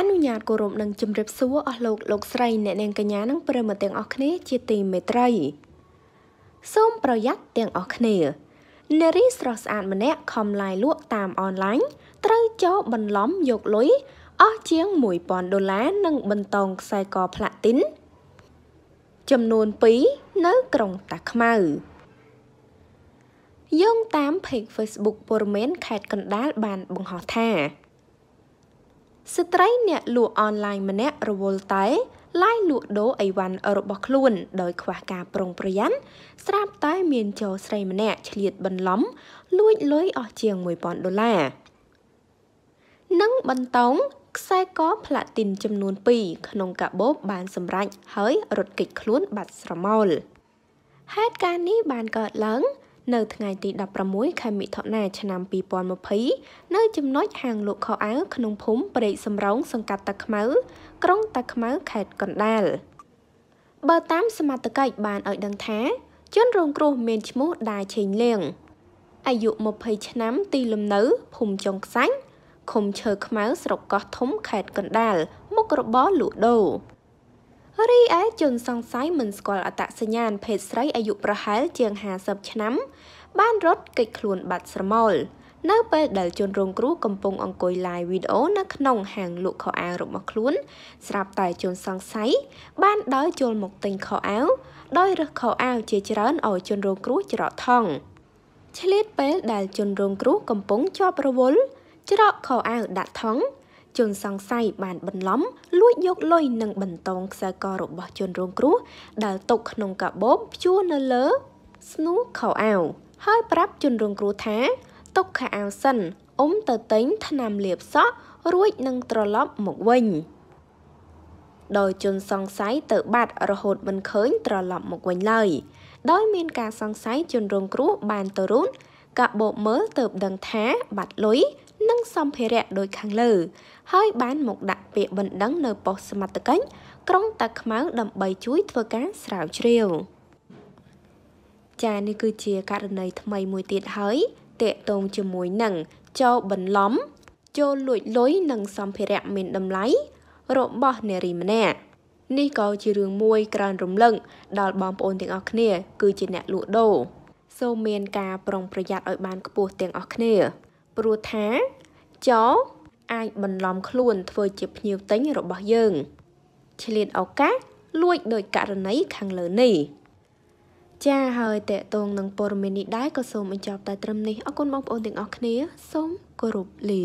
អនុញ្ញាតគោរពនិងជម្រាបសួរអស់លោកលោកស្រីអ្នកនាងកញ្ញានិងប្រិមត្តទាំងអស់គ្នា ជាទីមេត្រីសូមប្រយ័ត្នទាំងអស់គ្នានារីស្រស់ស្អាតម្នាក់ខំឡាយលក់តាមអនឡាញត្រូវចោបន្លំយកលុយអស់ជាង1000ដុល្លារ និង បន្តោងខ្សែកផ្លាទីនចំនួន2នៅក្រុងតាខ្មៅយោងតាម page Facebook ព័ត៌មានខេត្តកណ្ដាលបានបង្ហោះថាស្ត្រីអ្នកលក់អនឡាញម្នាក់រវល់តែឡាយលក់ដូរអីវ៉ាន់របស់ខ្លួនដោយខ្វះការប្រុងប្រយ័ត្នស្រាប់តែមានចោរស្រីម្នាក់ឆ្លៀតបន្លំ លួចលុយអស់ជាង1000ដុល្លារនិងបន្តោងខ្សែកផ្លាទីនចំនួន2ក្នុងកាបូបបានសម្រេចហើយរត់គេចខ្លួនបាត់ស្រមោលហេតុការណ៍នេះបានកើតឡើងនៅថ្ងៃទី16ខែមិថុនាឆ្នាំ2020នៅ ចំណុចហាងលក់ខោអាវក្នុងភូមិព្រែកសំរោងសង្កាត់តាខ្មៅក្រុងតាខ្មៅខេត្តកណ្ដាលបើតាមសមត្ថកិច្ចបានឲ្យដឹងថាជនរងគ្រោះមានឈ្មោះដាឆេងលៀងអាយុ20ឆ្នាំទីលំនៅភូមិចុងខ្សាញ់ឃុំឈើខ្មៅស្រុកកោះធំខេត្តកណ្ដាលមុខរបរលក់ដូររីឯជនសង្ស័យមិនស្គាល់អត្តសញ្ញាណភេទស្រីអាយុប្រហែលជាង50ឆ្នាំ បាន រត់គេចខ្លួនបាត់ស្រមោលនៅពេលដែល ជនរងគ្រោះកំពុងអង្គុយ live វីដេអូនៅក្នុងហាងលក់ខោអាវរបស់ខ្លួន ស្រាប់តែជនសង្ស័យបានដើរចូលមកទិញខោអាវដោយរើសខោអាវជាច្រើនឲ្យជនរងគ្រោះច្រកថង់ឆ្លៀតពេលដែលជនរងគ្រោះកំពុងជាប់រវល់ច្រកខោអាវដាក់ថង់ជនសង្ស័យបានបន្លំលួចយកលុយនិងបន្តោងខ្សែករបស់ជនរងគ្រោះដែលຕົកក្នុងកាបូបព្យួរនៅលើស្នូខោអាវហើយប្រាប់ជនរងគ្រោះថាຕົកខោអាវសិនអ៊ំទៅទិញថ្នាំលាបសក់រួចនឹងត្រឡប់មកវិញ ដោយជនសង្ស័យទៅបាត់រហូតមិនឃើញត្រឡប់មកវិញឡើយដោយមានការសង្ស័យជនរងគ្រោះបានទៅរូនកាបូបមើលទៅដឹងថាបាត់លុយនិងសម្ភារៈដូចខាងលើហើយបានមកដាក់ពាក្យបណ្ដឹងនៅប៉ុស្តិ៍សមត្ថកិច្ចក្រុងតាខ្មៅដើម្បី ជួយធ្វើការស្រាវជ្រាវចានេះគឺជាករណីថ្មីមួយទៀតហើយតកតងជាមួយនឹងចោបន្លំ ចូលលួចលុយនិងសម្ភារៈមានតម្លៃរបស់នារីម្នាក់ នេះក៏ជារឿងមួយ ក្រើនរំលឹកដល់បងប្អូនទាំងអស់គ្នា គឺជាអ្នកលក់ដូរសូមមានការប្រុងប្រយ័ត្នឲ្យបានខ្ពស់ទាំងអស់គ្នាព្រោះថាចោអាចបន្លំខ្លួនធ្វើជាភ្ញៀវទិញរបស់យើងឆ្លៀនឱកាសលួច ដោយករណីខាងលើនេះចាហើយតកតងនឹងព័ត៌មាននេះដែរក៏សូមបញ្ចប់តែត្រឹមនេះអរគុណបងប្អូនទាំងអស់គ្នាសូមគោរពលា